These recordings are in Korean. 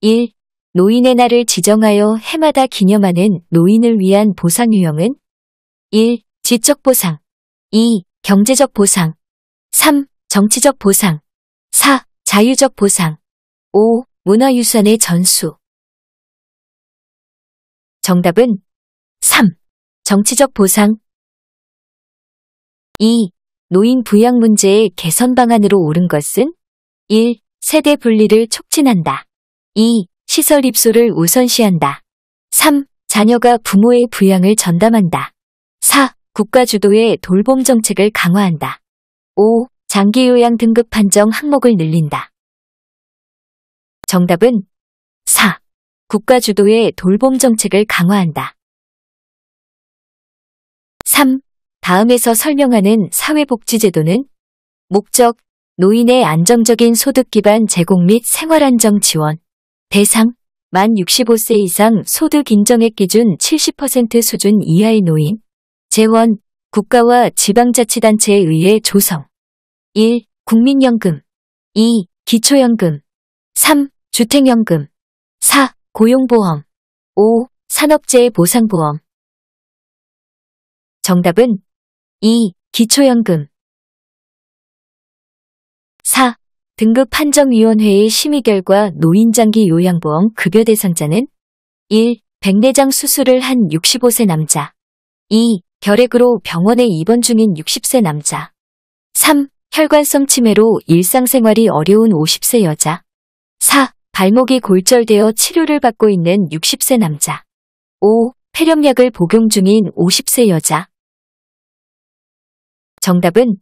1. 노인의 날을 지정하여 해마다 기념하는 노인을 위한 보상 유형은 1. 지적 보상 2. 경제적 보상 3. 정치적 보상 4. 자유적 보상 5. 문화유산의 전수 정답은 3. 정치적 보상 2. 노인 부양 문제의 개선 방안으로 옳은 것은 1. 세대 분리를 촉진한다. 2. 시설 입소를 우선시한다. 3. 자녀가 부모의 부양을 전담한다. 4. 국가 주도의 돌봄 정책을 강화한다. 5. 장기요양 등급 판정 항목을 늘린다. 정답은 4. 국가 주도의 돌봄 정책을 강화한다. 3. 다음에서 설명하는 사회복지제도는 목적, 노인의 안정적인 소득 기반 제공 및 생활안정 지원 대상 만 65세 이상 소득 인정액 기준 70% 수준 이하의 노인 재원 국가와 지방자치단체에 의해 조성 1. 국민연금 2. 기초연금 3. 주택연금 4. 고용보험 5. 산업재해 보상보험 정답은 2. 기초연금 등급 판정위원회의 심의 결과 노인장기 요양보험 급여 대상자는 1. 백내장 수술을 한 65세 남자 2. 결핵으로 병원에 입원 중인 60세 남자 3. 혈관성 치매로 일상생활이 어려운 50세 여자 4. 발목이 골절되어 치료를 받고 있는 60세 남자 5. 폐렴약을 복용 중인 50세 여자 정답은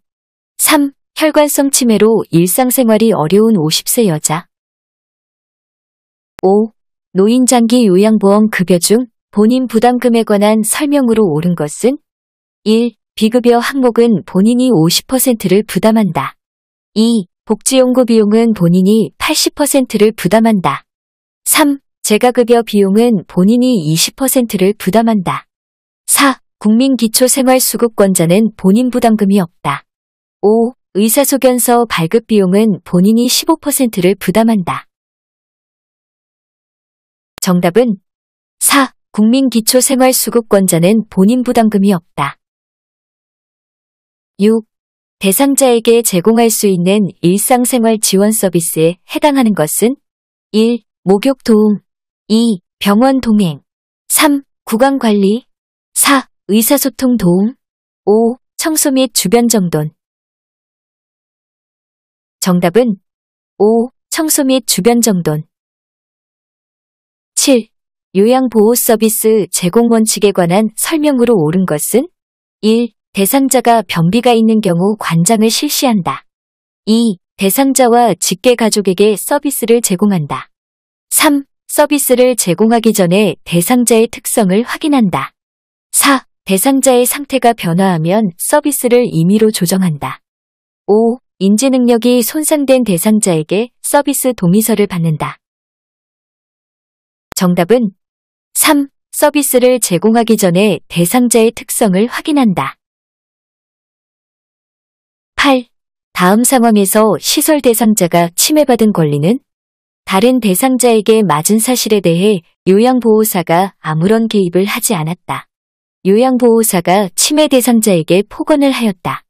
3. 혈관성 치매로 일상생활이 어려운 50세 여자. 5. 노인장기 요양보험 급여 중 본인 부담금에 관한 설명으로 옳은 것은 1. 비급여 항목은 본인이 50%를 부담한다. 2. 복지연구 비용은 본인이 80%를 부담한다. 3. 재가급여 비용은 본인이 20%를 부담한다. 4. 국민기초생활수급권자는 본인 부담금이 없다. 5. 의사소견서 발급 비용은 본인이 15%를 부담한다. 정답은 4. 국민기초생활수급권자는 본인 부담금이 없다. 6. 대상자에게 제공할 수 있는 일상생활 지원 서비스에 해당하는 것은 1. 목욕 도움 2. 병원 동행 3. 구강 관리 4. 의사소통 도움 5. 청소 및 주변 정돈 정답은 5. 청소 및 주변 정돈 7. 요양보호 서비스 제공 원칙에 관한 설명으로 옳은 것은 1. 대상자가 변비가 있는 경우 관장을 실시한다. 2. 대상자와 직계 가족에게 서비스를 제공한다. 3. 서비스를 제공하기 전에 대상자의 특성을 확인한다. 4. 대상자의 상태가 변화하면 서비스를 임의로 조정한다. 5. 인지능력이 손상된 대상자에게 서비스 동의서를 받는다. 정답은 3. 서비스를 제공하기 전에 대상자의 특성을 확인한다. 8. 다음 상황에서 시설 대상자가 침해받은 권리는 다른 대상자에게 맞은 사실에 대해 요양보호사가 아무런 개입을 하지 않았다. 요양보호사가 침해 대상자에게 폭언을 하였다.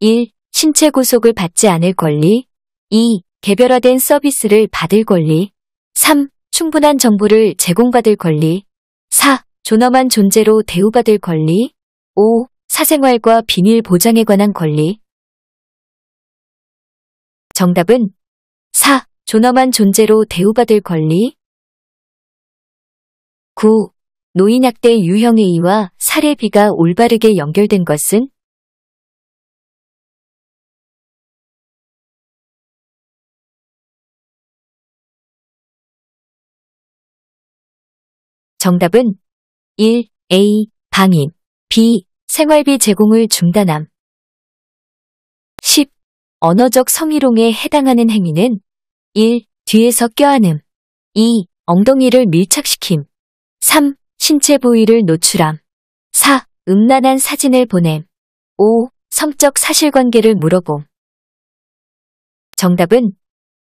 1. 신체 구속을 받지 않을 권리 2. 개별화된 서비스를 받을 권리 3. 충분한 정보를 제공받을 권리 4. 존엄한 존재로 대우받을 권리 5. 사생활과 비밀 보장에 관한 권리 정답은 4. 존엄한 존재로 대우받을 권리 9. 노인학대 유형의이와사례비가 올바르게 연결된 것은 정답은 1. A. 방임 B. 생활비 제공을 중단함 10. 언어적 성희롱에 해당하는 행위는 1. 뒤에서 껴안음 2. 엉덩이를 밀착시킴 3. 신체 부위를 노출함 4. 음란한 사진을 보냄 5. 성적 사실관계를 물어봄 정답은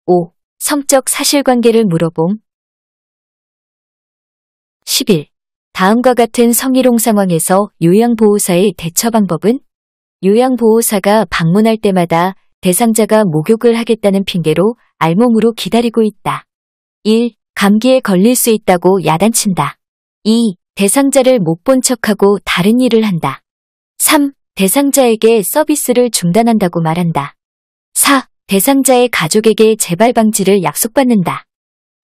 5. 성적 사실관계를 물어봄 1 1 다음과 같은 성희롱 상황에서 요양보호사의 대처 방법은 요양보호사가 방문할 때마다 대상자가 목욕을 하겠다는 핑계로 알몸으로 기다리고 있다. 1. 감기에 걸릴 수 있다고 야단친다. 2. 대상자를 못 본 척하고 다른 일을 한다. 3. 대상자에게 서비스를 중단한다고 말한다. 4. 대상자의 가족에게 재발 방지를 약속받는다.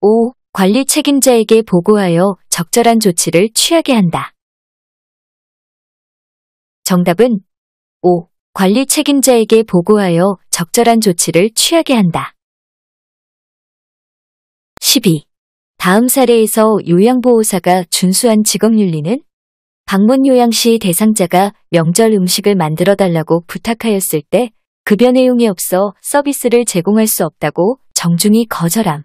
5. 관리 책임자에게 보고하여 적절한 조치를 취하게 한다. 정답은 5. 관리 책임자에게 보고하여 적절한 조치를 취하게 한다. 12. 다음 사례에서 요양보호사가 준수한 직업윤리는 방문 요양 시 대상자가 명절 음식을 만들어 달라고 부탁하였을 때 급여 내용이 없어 서비스를 제공할 수 없다고 정중히 거절함.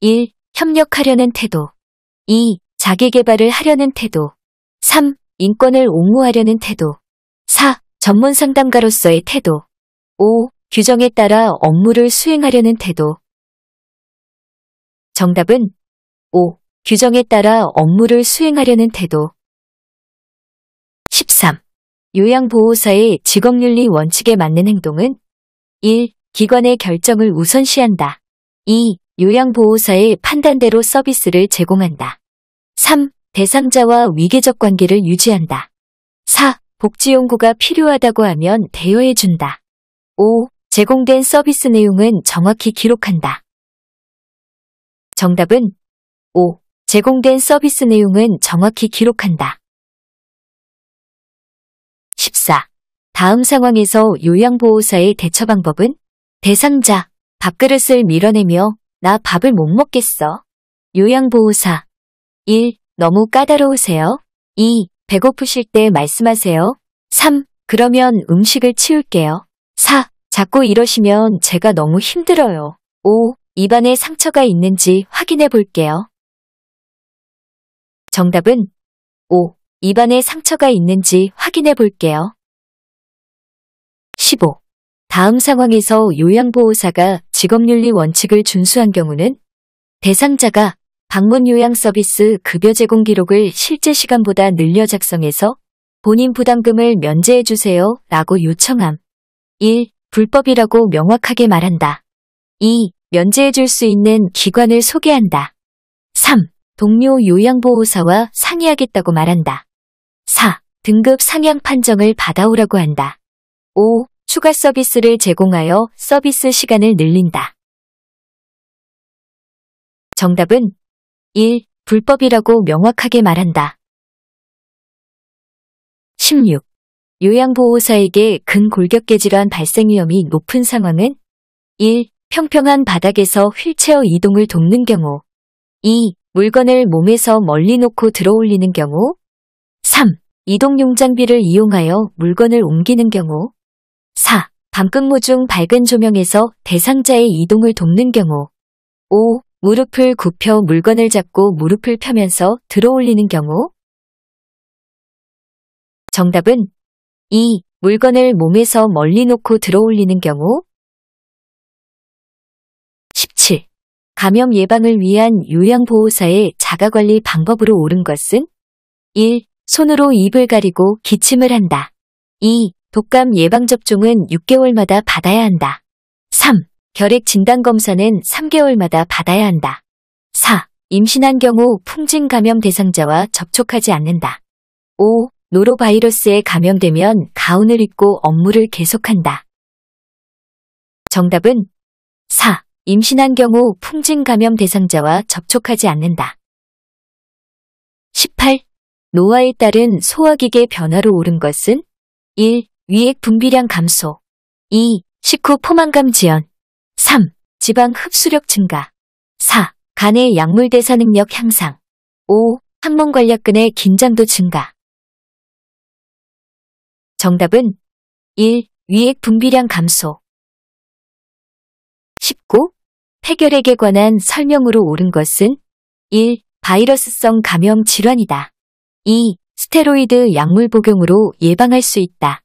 1. 협력하려는 태도 2. 자기개발을 하려는 태도 3. 인권을 옹호하려는 태도 4. 전문 상담가로서의 태도 5. 규정에 따라 업무를 수행하려는 태도 정답은 5. 규정에 따라 업무를 수행하려는 태도 13. 요양보호사의 직업윤리 원칙에 맞는 행동은 1. 기관의 결정을 우선시한다. 2. 요양보호사의 판단대로 서비스를 제공한다. 3. 대상자와 위계적 관계를 유지한다. 4. 복지연구가 필요하다고 하면 대여해준다. 5. 제공된 서비스 내용은 정확히 기록한다. 정답은 5. 제공된 서비스 내용은 정확히 기록한다. 14. 다음 상황에서 요양보호사의 대처 방법은 대상자, 밥그릇을 밀어내며 나 밥을 못 먹겠어. 요양보호사 1. 너무 까다로우세요. 2. 배고프실 때 말씀하세요. 3. 그러면 음식을 치울게요. 4. 자꾸 이러시면 제가 너무 힘들어요. 5. 입안에 상처가 있는지 확인해 볼게요. 정답은 5. 입안에 상처가 있는지 확인해 볼게요. 15. 다음 상황에서 요양보호사가 직업윤리 원칙을 준수한 경우는 대상자가 방문 요양 서비스 급여 제공 기록을 실제 시간보다 늘려 작성해서 본인 부담금을 면제해 주세요 라고 요청함. 1. 불법이라고 명확하게 말한다. 2. 면제해 줄 수 있는 기관을 소개한다. 3. 동료 요양보호사와 상의하겠다고 말한다. 4. 등급 상향 판정을 받아오라고 한다. 5. 추가 서비스를 제공하여 서비스 시간을 늘린다. 정답은 1. 불법이라고 명확하게 말한다. 16. 요양보호사에게 근골격계 질환 발생 위험이 높은 상황은 1. 평평한 바닥에서 휠체어 이동을 돕는 경우 2. 물건을 몸에서 멀리 놓고 들어올리는 경우 3. 이동용 장비를 이용하여 물건을 옮기는 경우 4. 밤근무 중 밝은 조명에서 대상자의 이동을 돕는 경우 5. 무릎을 굽혀 물건을 잡고 무릎을 펴면서 들어올리는 경우 정답은 2. 물건을 몸에서 멀리 놓고 들어올리는 경우 17. 감염 예방을 위한 요양보호사의 자가관리 방법으로 옳은 것은 1. 손으로 입을 가리고 기침을 한다. 2. 독감 예방접종은 6개월마다 받아야 한다. 3. 결핵 진단검사는 3개월마다 받아야 한다. 4. 임신한 경우 풍진 감염 대상자와 접촉하지 않는다. 5. 노로바이러스에 감염되면 가운을 입고 업무를 계속한다. 정답은 4. 임신한 경우 풍진 감염 대상자와 접촉하지 않는다. 18. 노화에 따른 소화기계 변화로 오른 것은 1. 위액 분비량 감소 2. 식후 포만감 지연 3. 지방 흡수력 증가 4. 간의 약물 대사 능력 향상 5. 항문 관략근의 긴장도 증가 정답은 1. 위액 분비량 감소 19. 폐결핵에 관한 설명으로 옳은 것은 1. 바이러스성 감염 질환이다. 2. 스테로이드 약물 복용으로 예방할 수 있다.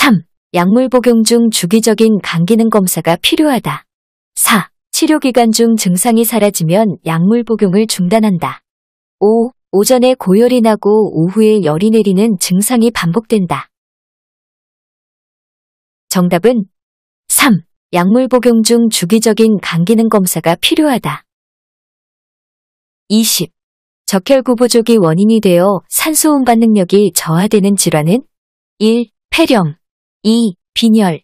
3. 약물 복용 중 주기적인 간기능 검사가 필요하다. 4. 치료 기간 중 증상이 사라지면 약물 복용을 중단한다. 5. 오전에 고열이 나고 오후에 열이 내리는 증상이 반복된다. 정답은 3. 약물 복용 중 주기적인 간기능 검사가 필요하다. 20. 적혈구부족이 원인이 되어 산소운반 능력이 저하되는 질환은 1. 폐렴 2. 빈혈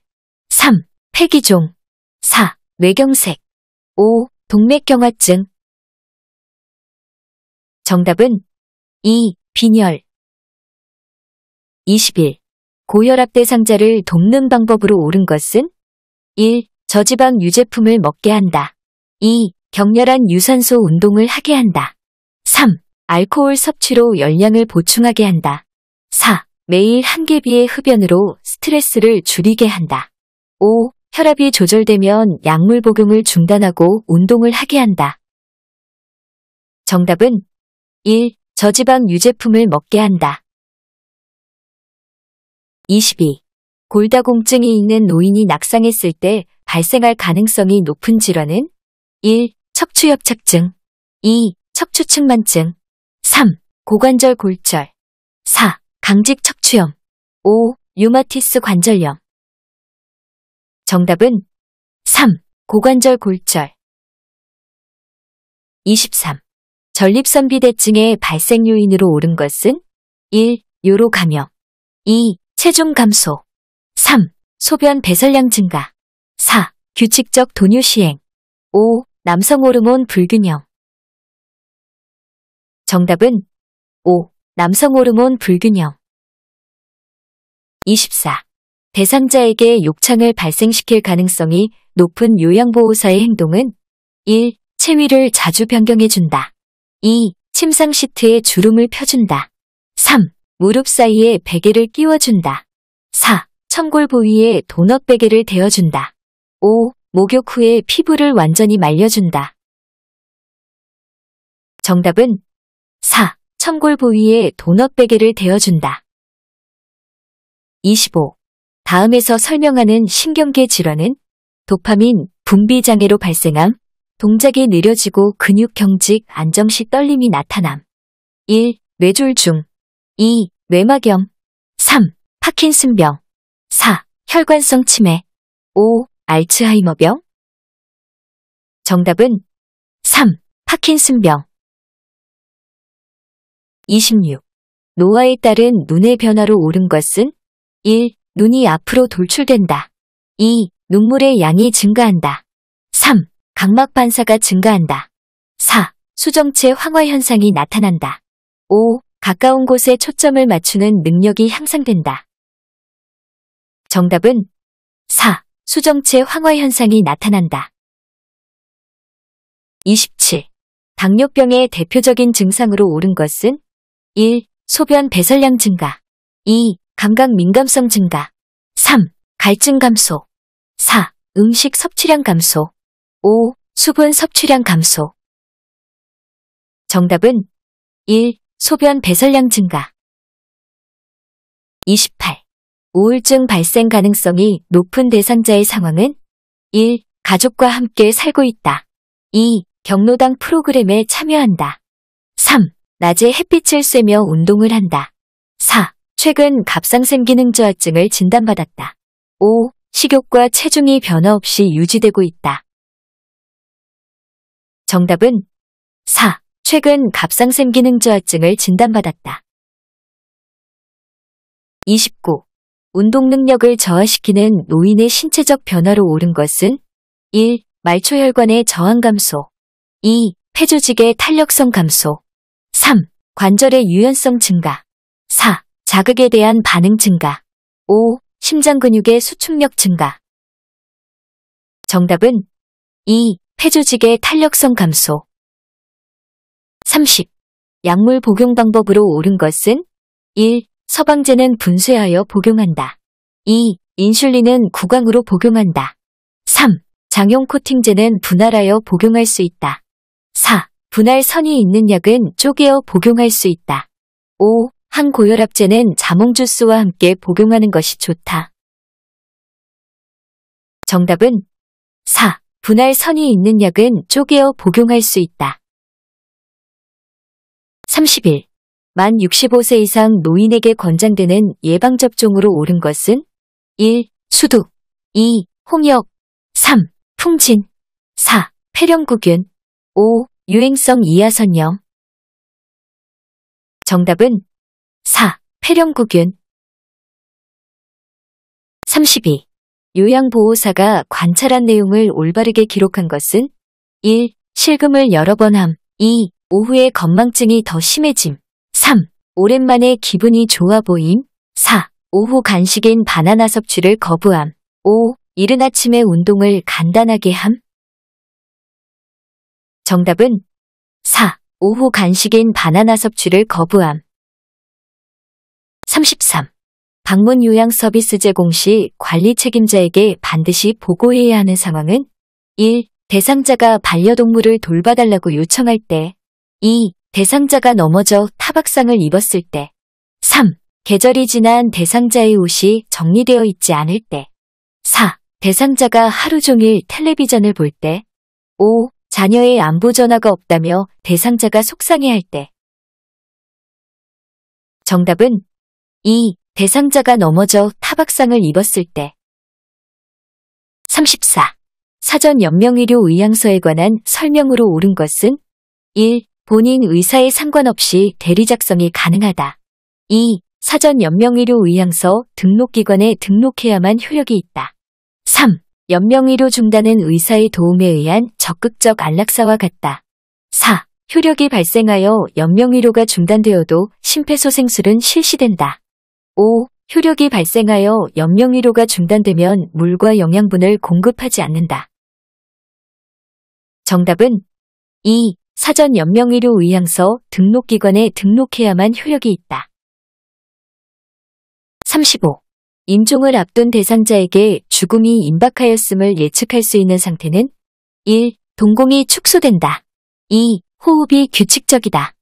3. 폐기종 4. 뇌경색 5. 동맥경화증 정답은 2. 빈혈 21. 고혈압 대상자를 돕는 방법으로 옳은 것은 1. 저지방 유제품을 먹게 한다. 2. 격렬한 유산소 운동을 하게 한다. 3. 알코올 섭취로 열량을 보충하게 한다. 4. 매일 한 개비의 흡연으로 스트레스를 줄이게 한다. 5. 혈압이 조절되면 약물 복용을 중단하고 운동을 하게 한다. 정답은 1. 저지방 유제품을 먹게 한다. 22. 골다공증이 있는 노인이 낙상했을 때 발생할 가능성이 높은 질환은 1. 척추협착증 2. 척추측만증 3. 고관절 골절 4. 강직 척 수염. 5. 류마티스 관절염. 정답은 3. 고관절 골절. 23. 전립선비대증의 발생 요인으로 옳은 것은 1. 요로 감염 2. 체중 감소 3. 소변 배설량 증가 4. 규칙적 도뇨 시행 5. 남성 호르몬 불균형 정답은 5. 남성 호르몬 불균형 24. 대상자에게 욕창을 발생시킬 가능성이 높은 요양보호사의 행동은 1. 체위를 자주 변경해준다. 2. 침상 시트에 주름을 펴준다. 3. 무릎 사이에 베개를 끼워준다. 4. 청골 부위에 도넛 베개를 대어준다. 5. 목욕 후에 피부를 완전히 말려준다. 정답은 4. 청골 부위에 도넛 베개를 대어준다. 25. 다음에서 설명하는 신경계 질환은 도파민 분비 장애로 발생함, 동작이 느려지고 근육 경직, 안정 시 떨림이 나타남. 1. 뇌졸중 2. 뇌막염 3. 파킨슨병 4. 혈관성 치매 5. 알츠하이머병 정답은 3. 파킨슨병 26. 노화에 따른 눈의 변화로 오른 것은 1. 눈이 앞으로 돌출된다. 2. 눈물의 양이 증가한다. 3. 각막 반사가 증가한다. 4. 수정체 황화 현상이 나타난다. 5. 가까운 곳에 초점을 맞추는 능력이 향상된다. 정답은 4. 수정체 황화 현상이 나타난다. 27. 당뇨병의 대표적인 증상으로 옳은 것은 1. 소변 배설량 증가 2. 감각 민감성 증가 3. 갈증 감소 4. 음식 섭취량 감소 5. 수분 섭취량 감소 정답은 1. 소변 배설량 증가 28. 우울증 발생 가능성이 높은 대상자의 상황은 1. 가족과 함께 살고 있다. 2. 경로당 프로그램에 참여한다. 3. 낮에 햇빛을 쐬며 운동을 한다. 4. 최근 갑상샘 기능저하증을 진단받았다. 5. 식욕과 체중이 변화 없이 유지되고 있다. 정답은 4. 최근 갑상샘 기능저하증을 진단받았다. 29. 운동 능력을 저하시키는 노인의 신체적 변화로 오른 것은 1. 말초혈관의 저항 감소 2. 폐조직의 탄력성 감소 3. 관절의 유연성 증가 4. 자극에 대한 반응 증가. 5. 심장 근육의 수축력 증가. 정답은 2. 폐조직의 탄력성 감소. 30. 약물 복용 방법으로 옳은 것은 1. 서방제는 분쇄하여 복용한다. 2. 인슐린은 구강으로 복용한다. 3. 장용 코팅제는 분할하여 복용할 수 있다. 4. 분할 선이 있는 약은 쪼개어 복용할 수 있다. 5. 항고혈압제는 자몽주스와 함께 복용하는 것이 좋다. 정답은 4. 분할선이 있는 약은 쪼개어 복용할 수 있다. 31. 만 65세 이상 노인에게 권장되는 예방접종으로 옳은 것은 1. 수두 2. 홍역 3. 풍진 4. 폐렴구균 5. 유행성 이하선염 정답은 4. 폐렴구균 32. 요양보호사가 관찰한 내용을 올바르게 기록한 것은 1. 실금을 여러 번 함 2. 오후에 건망증이 더 심해짐 3. 오랜만에 기분이 좋아 보임 4. 오후 간식인 바나나 섭취를 거부함 5. 이른 아침에 운동을 간단하게 함 정답은 4. 오후 간식인 바나나 섭취를 거부함 33. 방문 요양 서비스 제공 시 관리 책임자에게 반드시 보고해야 하는 상황은 1. 대상자가 반려동물을 돌봐달라고 요청할 때 2. 대상자가 넘어져 타박상을 입었을 때 3. 계절이 지난 대상자의 옷이 정리되어 있지 않을 때 4. 대상자가 하루 종일 텔레비전을 볼 때 5. 자녀의 안부 전화가 없다며 대상자가 속상해할 때 정답은 2. 대상자가 넘어져 타박상을 입었을 때 34. 사전 연명의료 의향서에 관한 설명으로 옳은 것은 1. 본인 의사에 상관없이 대리 작성이 가능하다. 2. 사전 연명의료 의향서 등록기관에 등록해야만 효력이 있다. 3. 연명의료 중단은 의사의 도움에 의한 적극적 안락사와 같다. 4. 효력이 발생하여 연명의료가 중단되어도 심폐소생술은 실시된다. 5. 효력이 발생하여 염령 위로가 중단되면 물과 영양분을 공급하지 않는다. 정답은 2. 사전 연명의료 의향서 등록기관에 등록해야만 효력이 있다. 35. 임종을 앞둔 대상자에게 죽음이 임박하였음을 예측할 수 있는 상태는 1. 동공이 축소된다. 2. 호흡이 규칙적이다.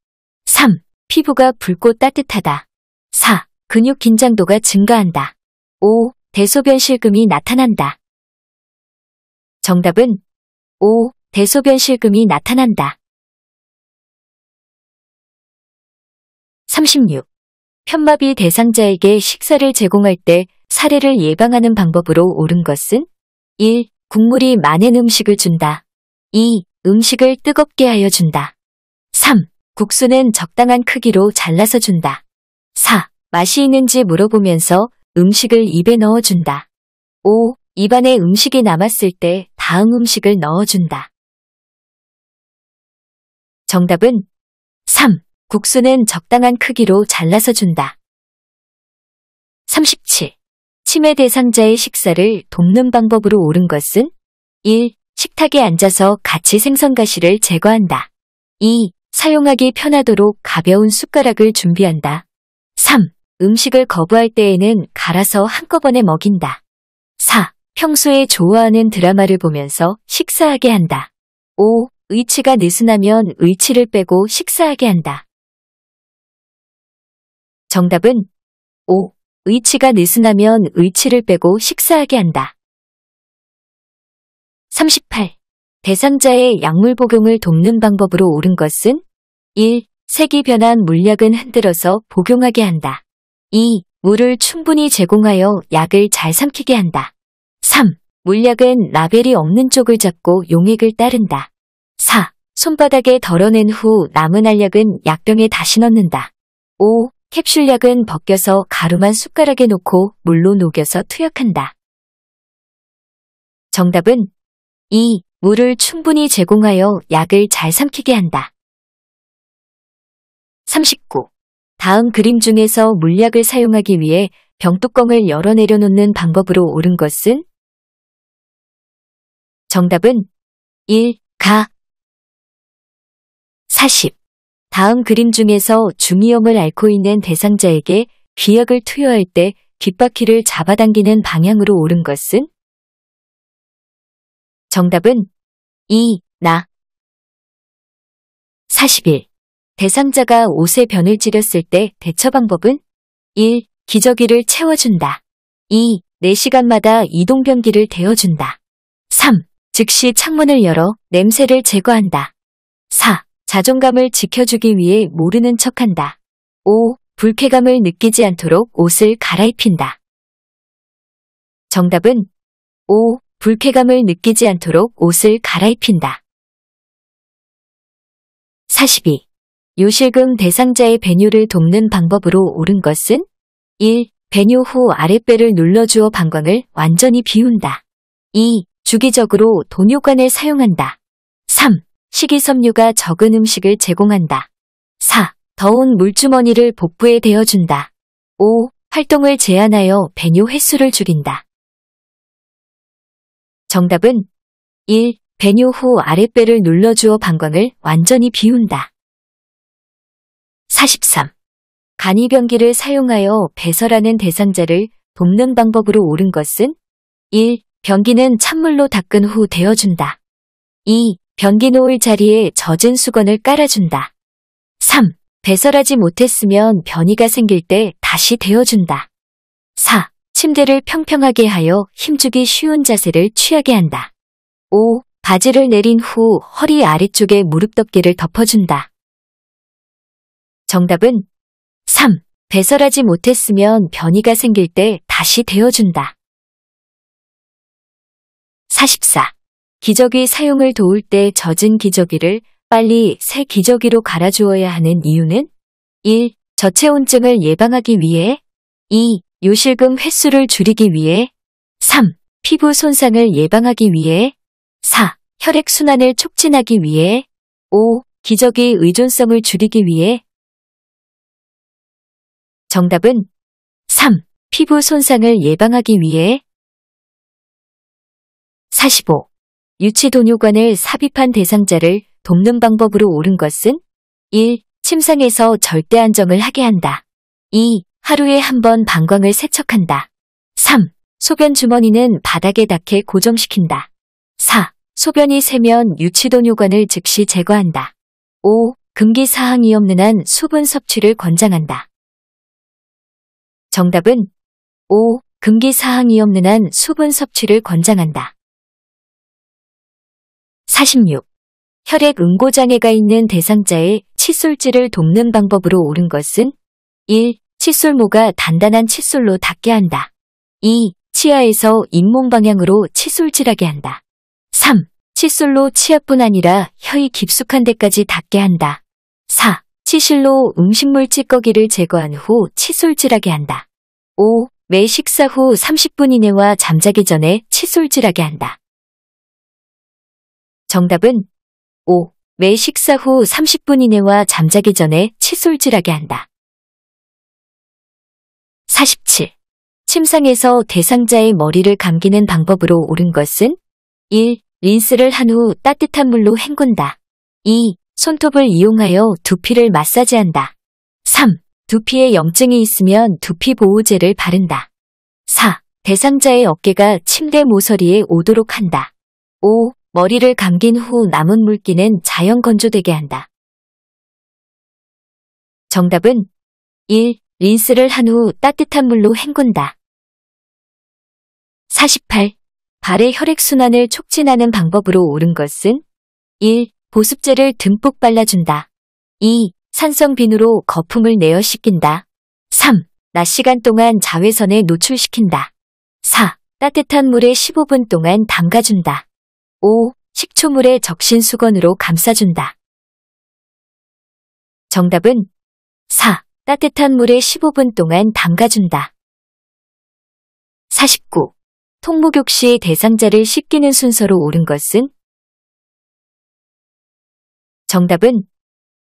3. 피부가 붉고 따뜻하다. 4. 근육 긴장도가 증가한다. 5. 대소변 실금이 나타난다. 정답은 5. 대소변 실금이 나타난다. 36. 편마비 대상자에게 식사를 제공할 때 사례를 예방하는 방법으로 옳은 것은 1. 국물이 많은 음식을 준다. 2. 음식을 뜨겁게 하여 준다. 3. 국수는 적당한 크기로 잘라서 준다. 4. 맛이 있는지 물어보면서 음식을 입에 넣어준다. 5. 입안에 음식이 남았을 때 다음 음식을 넣어준다. 정답은 3. 국수는 적당한 크기로 잘라서 준다. 37. 치매 대상자의 식사를 돕는 방법으로 옳은 것은 1. 식탁에 앉아서 같이 생선가시를 제거한다. 2. 사용하기 편하도록 가벼운 숟가락을 준비한다. 3. 음식을 거부할 때에는 갈아서 한꺼번에 먹인다. 4. 평소에 좋아하는 드라마를 보면서 식사하게 한다. 5. 의치가 느슨하면 의치를 빼고 식사하게 한다. 정답은 5. 의치가 느슨하면 의치를 빼고 식사하게 한다. 38. 대상자의 약물 복용을 돕는 방법으로 옳은 것은 1. 색이 변한 물약은 흔들어서 복용하게 한다. 2. 물을 충분히 제공하여 약을 잘 삼키게 한다. 3. 물약은 라벨이 없는 쪽을 잡고 용액을 따른다. 4. 손바닥에 덜어낸 후 남은 알약은 약병에 다시 넣는다. 5. 캡슐약은 벗겨서 가루만 숟가락에 놓고 물로 녹여서 투약한다. 정답은 2. 물을 충분히 제공하여 약을 잘 삼키게 한다. 39. 다음 그림 중에서 물약을 사용하기 위해 병뚜껑을 열어 내려놓는 방법으로 옳은 것은? 정답은 1. 가 40. 다음 그림 중에서 중이염을 앓고 있는 대상자에게 귀약을 투여할 때 귓바퀴를 잡아당기는 방향으로 옳은 것은? 정답은 2. 나 41. 대상자가 옷에 변을 지렸을 때 대처 방법은 1. 기저귀를 채워준다. 2. 4시간마다 이동변기를 데워준다 3. 즉시 창문을 열어 냄새를 제거한다. 4. 자존감을 지켜주기 위해 모르는 척한다. 5. 불쾌감을 느끼지 않도록 옷을 갈아입힌다. 정답은 5. 불쾌감을 느끼지 않도록 옷을 갈아입힌다. 42. 요실금 대상자의 배뇨를 돕는 방법으로 옳은 것은 1. 배뇨 후 아랫배를 눌러주어 방광을 완전히 비운다. 2. 주기적으로 도뇨관을 사용한다. 3. 식이섬유가 적은 음식을 제공한다. 4. 더운 물주머니를 복부에 대어준다. 5. 활동을 제한하여 배뇨 횟수를 줄인다. 정답은 1. 배뇨 후 아랫배를 눌러주어 방광을 완전히 비운다. 43. 간이병기를 사용하여 배설하는 대상자를 돕는 방법으로 옳은 것은 1. 변기는 찬물로 닦은 후 데워준다. 2. 변기 놓을 자리에 젖은 수건을 깔아준다. 3. 배설하지 못했으면 변이가 생길 때 다시 데워준다. 4. 침대를 평평하게 하여 힘주기 쉬운 자세를 취하게 한다. 5. 바지를 내린 후 허리 아래쪽에 무릎 덮개를 덮어준다. 정답은 3. 배설하지 못했으면 변이가 생길 때 다시 데워준다. 44. 기저귀 사용을 도울 때 젖은 기저귀를 빨리 새 기저귀로 갈아주어야 하는 이유는 1. 저체온증을 예방하기 위해 2. 요실금 횟수를 줄이기 위해 3. 피부 손상을 예방하기 위해 4. 혈액순환을 촉진하기 위해 5. 기저귀 의존성을 줄이기 위해 정답은 3. 피부 손상을 예방하기 위해 45. 유치동요관을 삽입한 대상자를 돕는 방법으로 옳은 것은 1. 침상에서 절대 안정을 하게 한다. 2. 하루에 한 번 방광을 세척한다. 3. 소변 주머니는 바닥에 닿게 고정시킨다. 4. 소변이 새면 유치동요관을 즉시 제거한다. 5. 금기사항이 없는 한 수분 섭취를 권장한다. 정답은 5. 금기 사항이 없는 한 수분 섭취를 권장한다. 46. 혈액 응고장애가 있는 대상자의 칫솔질을 돕는 방법으로 옳은 것은 1. 칫솔모가 단단한 칫솔로 닿게 한다. 2. 치아에서 잇몸 방향으로 칫솔질하게 한다. 3. 칫솔로 치아뿐 아니라 혀의 깊숙한 데까지 닿게 한다. 4. 치실로 음식물 찌꺼기를 제거한 후 칫솔질하게 한다. 5. 매 식사 후 30분 이내와 잠자기 전에 칫솔질하게 한다. 정답은 5. 매 식사 후 30분 이내와 잠자기 전에 칫솔질하게 한다. 47. 침상에서 대상자의 머리를 감기는 방법으로 옳은 것은 1. 린스를 한 후 따뜻한 물로 헹군다. 2. 손톱을 이용하여 두피를 마사지한다. 3. 두피에 염증이 있으면 두피 보호제를 바른다. 4. 대상자의 어깨가 침대 모서리에 오도록 한다. 5. 머리를 감긴 후 남은 물기는 자연 건조되게 한다. 정답은 1. 린스를 한 후 따뜻한 물로 헹군다. 48. 발의 혈액순환을 촉진하는 방법으로 옳은 것은 1. 보습제를 듬뿍 발라준다. 2. 산성 비누로 거품을 내어 씻긴다. 3. 낮 시간 동안 자외선에 노출시킨다. 4. 따뜻한 물에 15분 동안 담가준다. 5. 식초물에 적신 수건으로 감싸준다. 정답은 4. 따뜻한 물에 15분 동안 담가준다. 49. 통목욕시 대상자를 씻기는 순서로 옳은 것은 정답은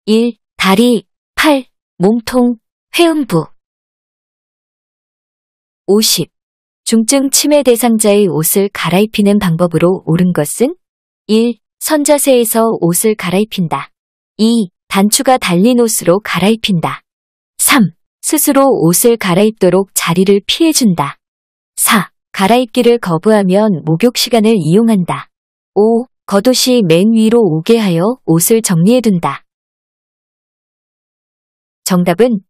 1. 다리, 팔, 몸통, 회음부 50. 중증 치매 대상자의 옷을 갈아입히는 방법으로 옳은 것은 1. 선자세에서 옷을 갈아입힌다. 2. 단추가 달린 옷으로 갈아입힌다. 3. 스스로 옷을 갈아입도록 자리를 피해준다. 4. 갈아입기를 거부하면 목욕 시간을 이용한다. 5. 겉옷이 맨 위로 오게 하여 옷을 정리해둔다. 정답은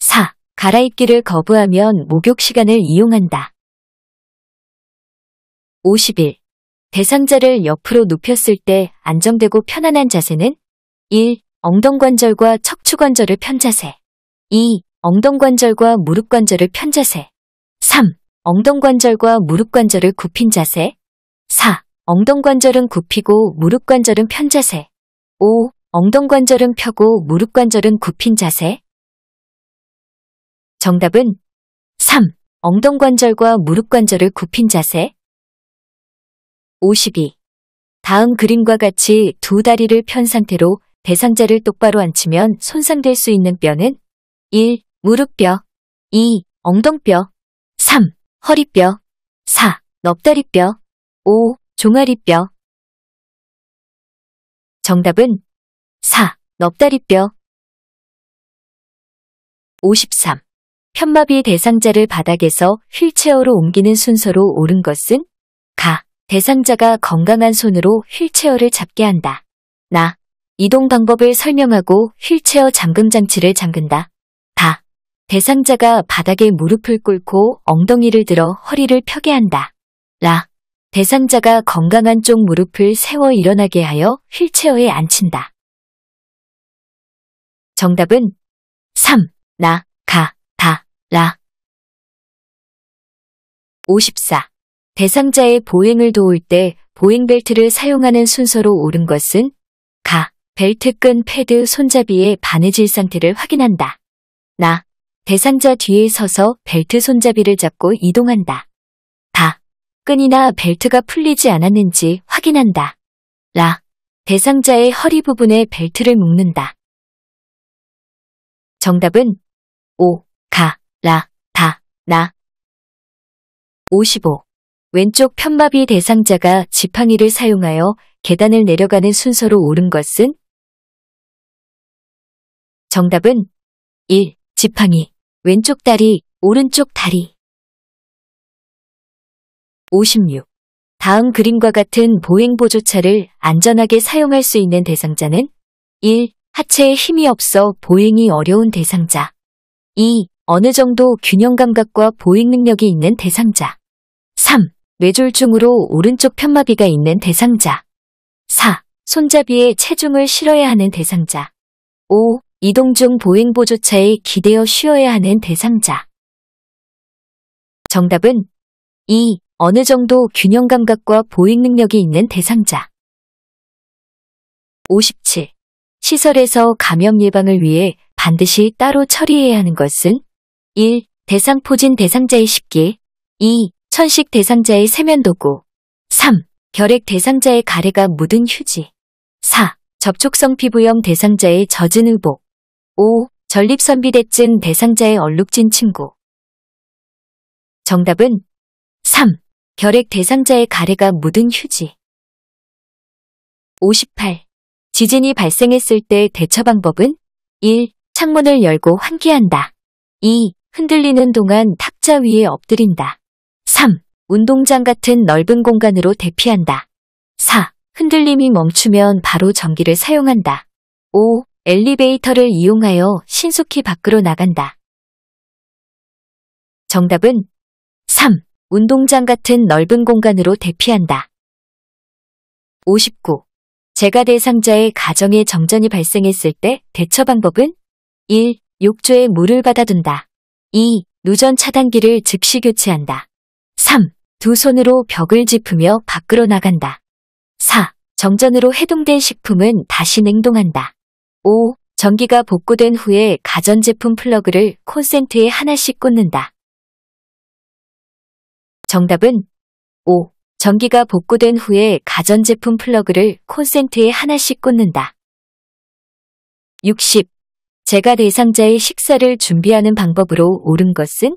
4. 갈아입기를 거부하면 목욕 시간을 이용한다. 51. 대상자를 옆으로 눕혔을 때 안정되고 편안한 자세는 1. 엉덩관절과 척추관절을 편자세 2. 엉덩관절과 무릎관절을 편자세 3. 엉덩관절과 무릎관절을 굽힌 자세 4. 엉덩 관절은 굽히고 무릎 관절은 편 자세. 5. 엉덩 관절은 펴고 무릎 관절은 굽힌 자세. 정답은 3. 엉덩 관절과 무릎 관절을 굽힌 자세. 52. 다음 그림과 같이 두 다리를 편 상태로 대상자를 똑바로 앉히면 손상될 수 있는 뼈는 1. 무릎뼈 2. 엉덩뼈 3. 허리뼈 4. 넓다리뼈 5. 종아리뼈 정답은 4. 넙다리뼈 53. 편마비 대상자를 바닥에서 휠체어로 옮기는 순서로 옳은 것은 가. 대상자가 건강한 손으로 휠체어를 잡게 한다. 나. 이동 방법을 설명하고 휠체어 잠금 장치를 잠근다. 다. 대상자가 바닥에 무릎을 꿇고 엉덩이를 들어 허리를 펴게 한다. 라. 대상자가 건강한 쪽 무릎을 세워 일어나게 하여 휠체어에 앉힌다. 정답은 3. 나, 가, 다, 라. 54. 대상자의 보행을 도울 때 보행벨트를 사용하는 순서로 옳은 것은 가, 벨트끈 패드 손잡이의 바느질 상태를 확인한다. 나, 대상자 뒤에 서서 벨트 손잡이를 잡고 이동한다. 끈이나 벨트가 풀리지 않았는지 확인한다. 라. 대상자의 허리 부분에 벨트를 묶는다. 정답은 오, 가, 라, 다, 나. 55. 왼쪽 편마비 대상자가 지팡이를 사용하여 계단을 내려가는 순서로 오른 것은? 정답은 1. 지팡이, 왼쪽 다리, 오른쪽 다리. 56. 다음 그림과 같은 보행보조차를 안전하게 사용할 수 있는 대상자는 1. 하체에 힘이 없어 보행이 어려운 대상자 2. 어느 정도 균형감각과 보행 능력이 있는 대상자 3. 뇌졸중으로 오른쪽 편마비가 있는 대상자 4. 손잡이에 체중을 실어야 하는 대상자 5. 이동 중 보행보조차에 기대어 쉬어야 하는 대상자 정답은 2. 어느 정도 균형 감각과 보행 능력이 있는 대상자. 57. 시설에서 감염 예방을 위해 반드시 따로 처리해야 하는 것은 1. 대상 포진 대상자의 식기 2. 천식 대상자의 세면도구 3. 결핵 대상자의 가래가 묻은 휴지 4. 접촉성 피부염 대상자의 젖은 의복 5. 전립선비대증 대상자의 얼룩진 친구 정답은 3. 결핵 대상자의 가래가 묻은 휴지 58. 지진이 발생했을 때 대처 방법은 1. 창문을 열고 환기한다. 2. 흔들리는 동안 탁자 위에 엎드린다. 3. 운동장 같은 넓은 공간으로 대피한다. 4. 흔들림이 멈추면 바로 전기를 사용한다. 5. 엘리베이터를 이용하여 신속히 밖으로 나간다. 정답은 3. 운동장 같은 넓은 공간으로 대피한다. 59. 제가 대상자의 가정에 정전이 발생했을 때 대처 방법은 1. 욕조에 물을 받아둔다. 2. 누전 차단기를 즉시 교체한다. 3. 두 손으로 벽을 짚으며 밖으로 나간다. 4. 정전으로 해동된 식품은 다시 냉동한다. 5. 전기가 복구된 후에 가전제품 플러그를 콘센트에 하나씩 꽂는다. 정답은 5. 전기가 복구된 후에 가전제품 플러그를 콘센트에 하나씩 꽂는다. 60. 제가 대상자의 식사를 준비하는 방법으로 옳은 것은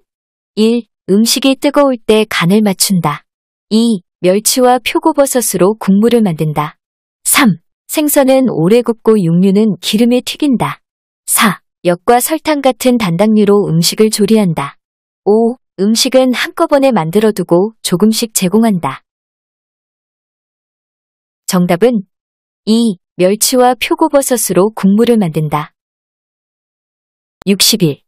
1. 음식이 뜨거울 때 간을 맞춘다. 2. 멸치와 표고버섯으로 국물을 만든다. 3. 생선은 오래 굽고 육류는 기름에 튀긴다. 4. 엿과 설탕 같은 단당류로 음식을 조리한다. 5. 음식은 한꺼번에 만들어두고 조금씩 제공한다. 정답은 2. 멸치와 표고버섯으로 국물을 만든다. 60일.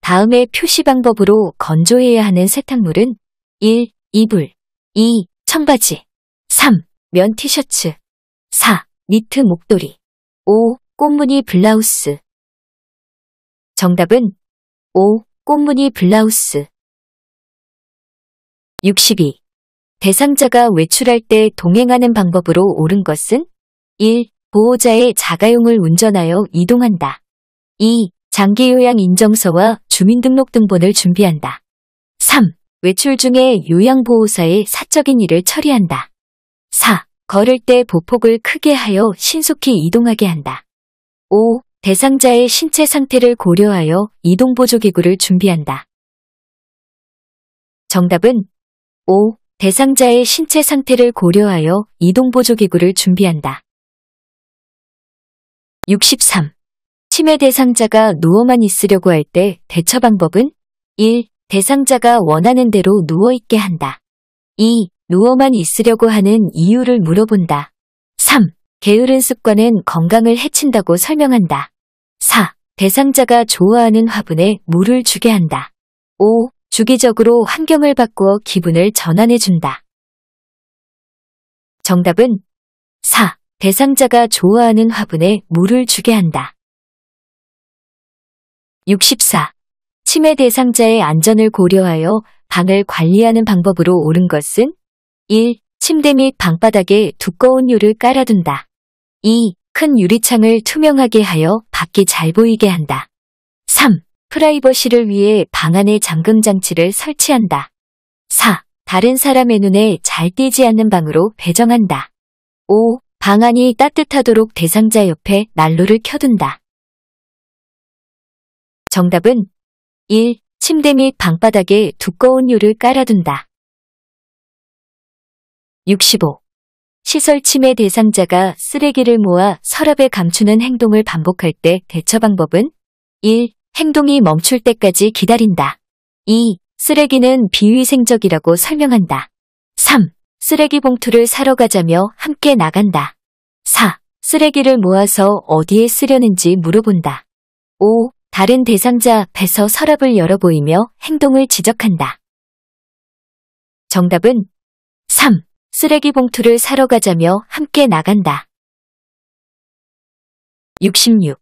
다음의 표시 방법으로 건조해야 하는 세탁물은 1. 이불 2. 청바지 3. 면 티셔츠 4. 니트 목도리 5. 꽃무늬 블라우스 정답은 5. 꽃무늬 블라우스 62. 대상자가 외출할 때 동행하는 방법으로 옳은 것은 1. 보호자의 자가용을 운전하여 이동한다. 2. 장기요양 인정서와 주민등록등본을 준비한다. 3. 외출 중에 요양보호사의 사적인 일을 처리한다. 4. 걸을 때 보폭을 크게 하여 신속히 이동하게 한다. 5. 대상자의 신체 상태를 고려하여 이동보조기구를 준비한다. 정답은 5. 대상자의 신체 상태를 고려하여 이동보조기구를 준비한다. 63. 치매 대상자가 누워만 있으려고 할 때 대처 방법은 1. 대상자가 원하는 대로 누워있게 한다. 2. 누워만 있으려고 하는 이유를 물어본다. 3. 게으른 습관은 건강을 해친다고 설명한다. 4. 대상자가 좋아하는 화분에 물을 주게 한다. 5. 주기적으로 환경을 바꾸어 기분을 전환해준다. 정답은 4. 대상자가 좋아하는 화분에 물을 주게 한다. 64. 치매 대상자의 안전을 고려하여 방을 관리하는 방법으로 옳은 것은 1. 침대 및 방바닥에 두꺼운 유를 깔아둔다. 2. 큰 유리창을 투명하게 하여 밖이 잘 보이게 한다. 3. 프라이버시를 위해 방 안에 잠금 장치를 설치한다. 4. 다른 사람의 눈에 잘 띄지 않는 방으로 배정한다. 5. 방 안이 따뜻하도록 대상자 옆에 난로를 켜둔다. 정답은 1. 침대 및 방바닥에 두꺼운 유를 깔아둔다. 65. 시설 침해 대상자가 쓰레기를 모아 서랍에 감추는 행동을 반복할 때 대처 방법은 1. 행동이 멈출 때까지 기다린다. 2. 쓰레기는 비위생적이라고 설명한다. 3. 쓰레기 봉투를 사러 가자며 함께 나간다. 4. 쓰레기를 모아서 어디에 쓰려는지 물어본다. 5. 다른 대상자 앞에서 서랍을 열어보이며 행동을 지적한다. 정답은 3. 쓰레기 봉투를 사러 가자며 함께 나간다. 66.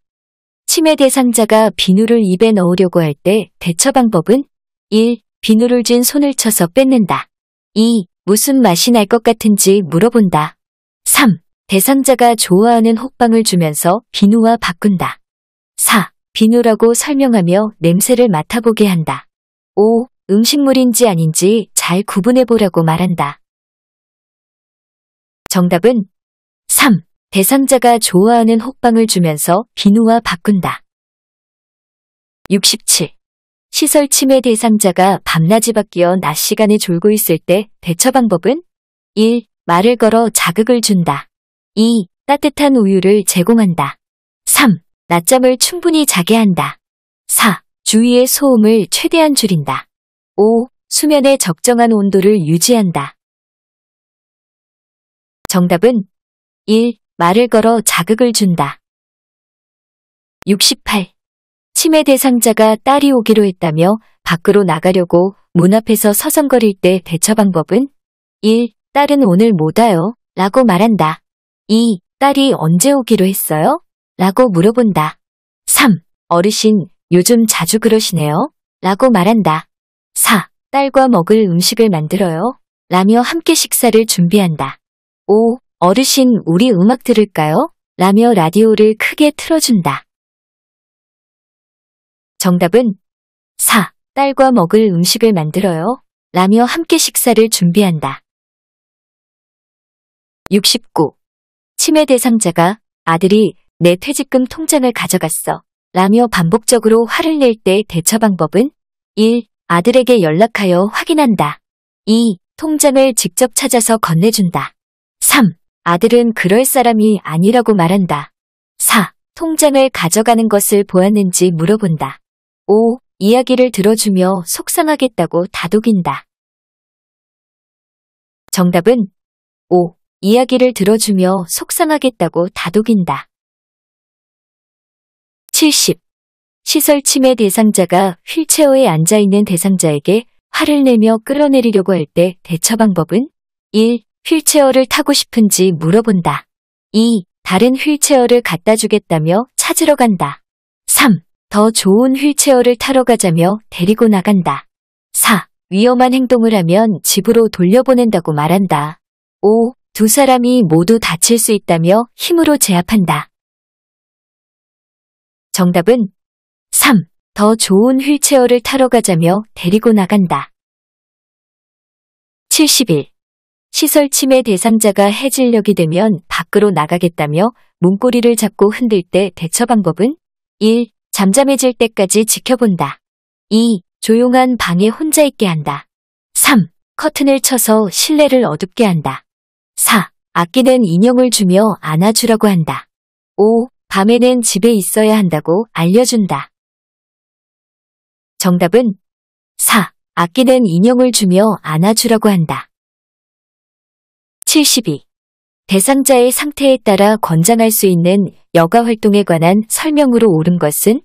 치매 대상자가 비누를 입에 넣으려고 할 때 대처 방법은 1. 비누를 쥔 손을 쳐서 뺏는다. 2. 무슨 맛이 날 것 같은지 물어본다. 3. 대상자가 좋아하는 호빵을 주면서 비누와 바꾼다. 4. 비누라고 설명하며 냄새를 맡아보게 한다. 5. 음식물인지 아닌지 잘 구분해보라고 말한다. 정답은 대상자가 좋아하는 호빵을 주면서 비누와 바꾼다. 67. 시설 침해 대상자가 밤낮이 바뀌어 낮 시간에 졸고 있을 때 대처 방법은 1. 말을 걸어 자극을 준다. 2. 따뜻한 우유를 제공한다. 3. 낮잠을 충분히 자게 한다. 4. 주위의 소음을 최대한 줄인다. 5. 수면의 적정한 온도를 유지한다. 정답은 1. 말을 걸어 자극을 준다. 68. 치매 대상자가 딸이 오기로 했다며 밖으로 나가려고 문 앞에서 서성거릴 때 대처 방법은 1. 딸은 오늘 못 와요. 라고 말한다. 2. 딸이 언제 오기로 했어요? 라고 물어본다. 3. 어르신, 요즘 자주 그러시네요. 라고 말한다. 4. 딸과 먹을 음식을 만들어요. 라며 함께 식사를 준비한다. 5. 어르신 우리 음악 들을까요? 라며 라디오를 크게 틀어준다. 정답은 4. 딸과 먹을 음식을 만들어요. 라며 함께 식사를 준비한다. 69. 치매 대상자가 아들이 내 퇴직금 통장을 가져갔어. 라며 반복적으로 화를 낼 때 대처 방법은 1. 아들에게 연락하여 확인한다. 2. 통장을 직접 찾아서 건네준다. 3. 아들은 그럴 사람이 아니라고 말한다. 4. 통장을 가져가는 것을 보았는지 물어본다. 5. 이야기를 들어주며 속상하겠다고 다독인다. 정답은 5. 이야기를 들어주며 속상하겠다고 다독인다. 70. 시설 침해 대상자가 휠체어에 앉아있는 대상자에게 화를 내며 끌어내리려고 할 때 대처 방법은 1. 휠체어를 타고 싶은지 물어본다. 2. 다른 휠체어를 갖다 주겠다며 찾으러 간다. 3. 더 좋은 휠체어를 타러 가자며 데리고 나간다. 4. 위험한 행동을 하면 집으로 돌려보낸다고 말한다. 5. 두 사람이 모두 다칠 수 있다며 힘으로 제압한다. 정답은 3. 더 좋은 휠체어를 타러 가자며 데리고 나간다. 71. 시설 침해 대상자가 해질녘이 되면 밖으로 나가겠다며 문고리를 잡고 흔들 때 대처 방법은 1. 잠잠해질 때까지 지켜본다. 2. 조용한 방에 혼자 있게 한다. 3. 커튼을 쳐서 실내를 어둡게 한다. 4. 아끼는 인형을 주며 안아주라고 한다. 5. 밤에는 집에 있어야 한다고 알려준다. 정답은 4. 아끼는 인형을 주며 안아주라고 한다. 72. 대상자의 상태에 따라 권장할 수 있는 여가 활동에 관한 설명으로 옳은 것은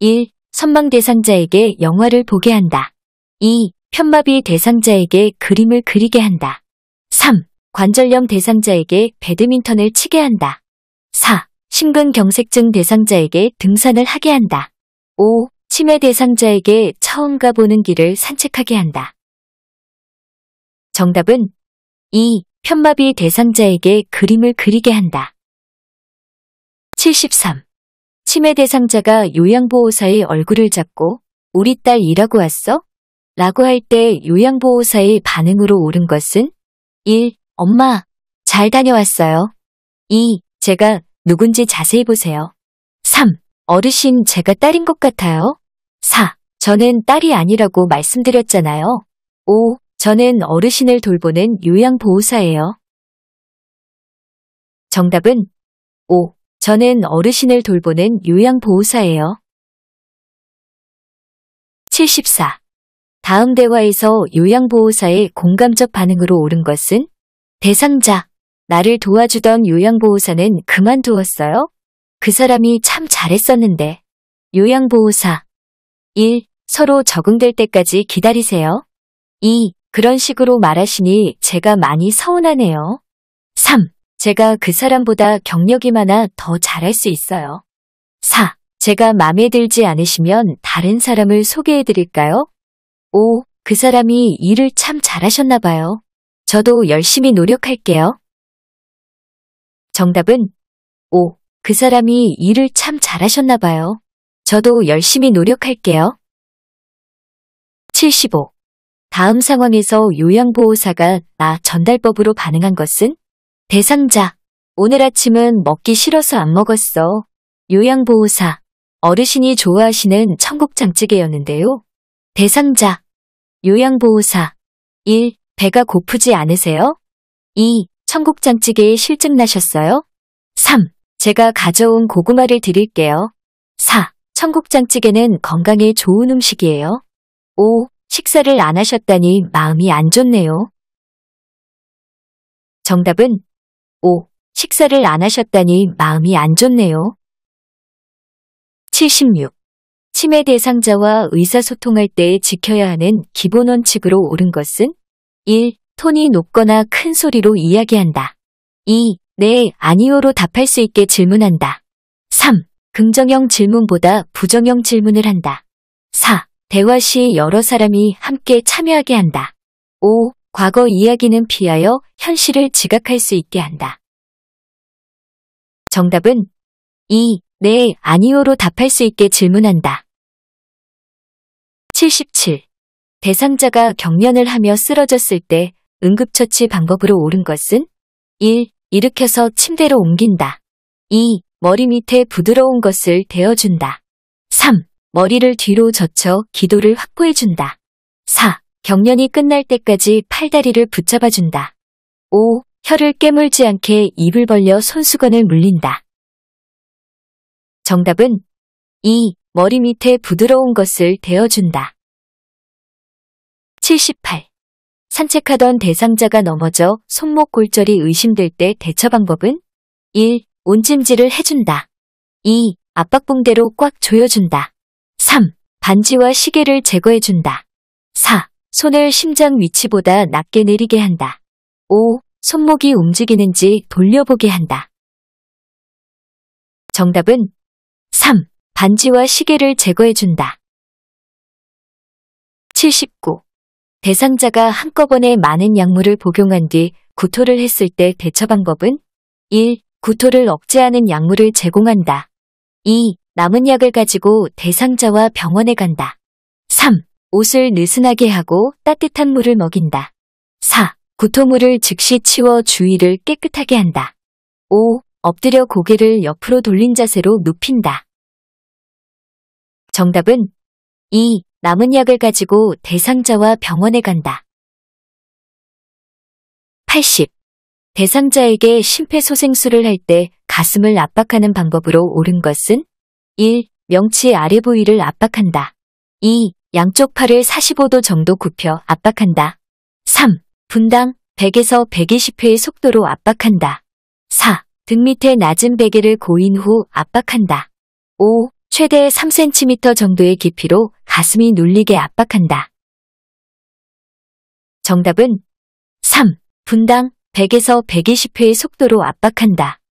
1. 선망 대상자에게 영화를 보게 한다. 2. 편마비 대상자에게 그림을 그리게 한다. 3. 관절염 대상자에게 배드민턴을 치게 한다. 4. 심근경색증 대상자에게 등산을 하게 한다. 5. 치매 대상자에게 처음 가보는 길을 산책하게 한다. 정답은 2. 편마비 대상자에게 그림을 그리게 한다. 73. 치매 대상자가 요양보호사의 얼굴을 잡고 우리 딸 일하고 왔어? 라고 할 때 요양보호사의 반응으로 옳은 것은 1. 엄마, 잘 다녀왔어요. 2. 제가 누군지 자세히 보세요. 3. 어르신 제가 딸인 것 같아요. 4. 저는 딸이 아니라고 말씀드렸잖아요. 5. 저는 어르신을 돌보는 요양보호사예요. 정답은 5. 저는 어르신을 돌보는 요양보호사예요. 74. 다음 대화에서 요양보호사의 공감적 반응으로 옳은 것은 대상자, 나를 도와주던 요양보호사는 그만두었어요. 그 사람이 참 잘했었는데. 요양보호사 1. 서로 적응될 때까지 기다리세요. 2. 그런 식으로 말하시니 제가 많이 서운하네요. 3. 제가 그 사람보다 경력이 많아 더 잘할 수 있어요. 4. 제가 마음에 들지 않으시면 다른 사람을 소개해 드릴까요? 5. 그 사람이 일을 참 잘하셨나 봐요. 저도 열심히 노력할게요. 정답은 5. 그 사람이 일을 참 잘하셨나 봐요. 저도 열심히 노력할게요. 75. 다음 상황에서 요양보호사가 나 전달법으로 반응한 것은 대상자 오늘 아침은 먹기 싫어서 안 먹었어. 요양보호사 어르신이 좋아하시는 청국장찌개였는데요. 대상자 요양보호사 1. 배가 고프지 않으세요? 2. 청국장찌개에 실증 나셨어요? 3. 제가 가져온 고구마를 드릴게요. 4. 청국장찌개는 건강에 좋은 음식이에요. 5. 식사를 안 하셨다니 마음이 안 좋네요. 정답은 5. 식사를 안 하셨다니 마음이 안 좋네요. 76. 치매 대상자와 의사소통할 때 지켜야 하는 기본 원칙으로 옳은 것은 1. 톤이 높거나 큰 소리로 이야기한다. 2. 네, 아니오로 답할 수 있게 질문한다. 3. 긍정형 질문보다 부정형 질문을 한다. 4. 대화 시 여러 사람이 함께 참여하게 한다. 5. 과거 이야기는 피하여 현실을 지각할 수 있게 한다. 정답은 2. 네, 아니오로 답할 수 있게 질문한다. 77. 대상자가 경련을 하며 쓰러졌을 때 응급처치 방법으로 옳은 것은 1. 일으켜서 침대로 옮긴다. 2. 머리 밑에 부드러운 것을 대어준다. 3. 머리를 뒤로 젖혀 기도를 확보해준다. 4. 경련이 끝날 때까지 팔다리를 붙잡아준다. 5. 혀를 깨물지 않게 입을 벌려 손수건을 물린다. 정답은 2. 머리 밑에 부드러운 것을 대어준다. 78. 산책하던 대상자가 넘어져 손목 골절이 의심될 때 대처 방법은 1. 온찜질을 해준다. 2. 압박봉대로 꽉 조여준다. 3. 반지와 시계를 제거해준다. 4. 손을 심장 위치보다 낮게 내리게 한다. 5. 손목이 움직이는지 돌려보게 한다. 정답은 3. 반지와 시계를 제거해준다. 79. 대상자가 한꺼번에 많은 약물을 복용한 뒤 구토를 했을 때 대처 방법은 1. 구토를 억제하는 약물을 제공한다. 2. 남은 약을 가지고 대상자와 병원에 간다. 3. 옷을 느슨하게 하고 따뜻한 물을 먹인다. 4. 구토물을 즉시 치워 주위를 깨끗하게 한다. 5. 엎드려 고개를 옆으로 돌린 자세로 눕힌다. 정답은 2. 남은 약을 가지고 대상자와 병원에 간다. 80. 대상자에게 심폐소생술을 할 때 가슴을 압박하는 방법으로 옳은 것은 1. 명치 아래 부위를 압박한다. 2. 양쪽 팔을 45도 정도 굽혀 압박한다. 3. 분당 100에서 120회의 속도로 압박한다. 4. 등 밑에 낮은 베개를 고인 후 압박한다. 5. 최대 3cm 정도의 깊이로 가슴이 눌리게 압박한다. 정답은 3. 분당 100에서 120회의 속도로 압박한다.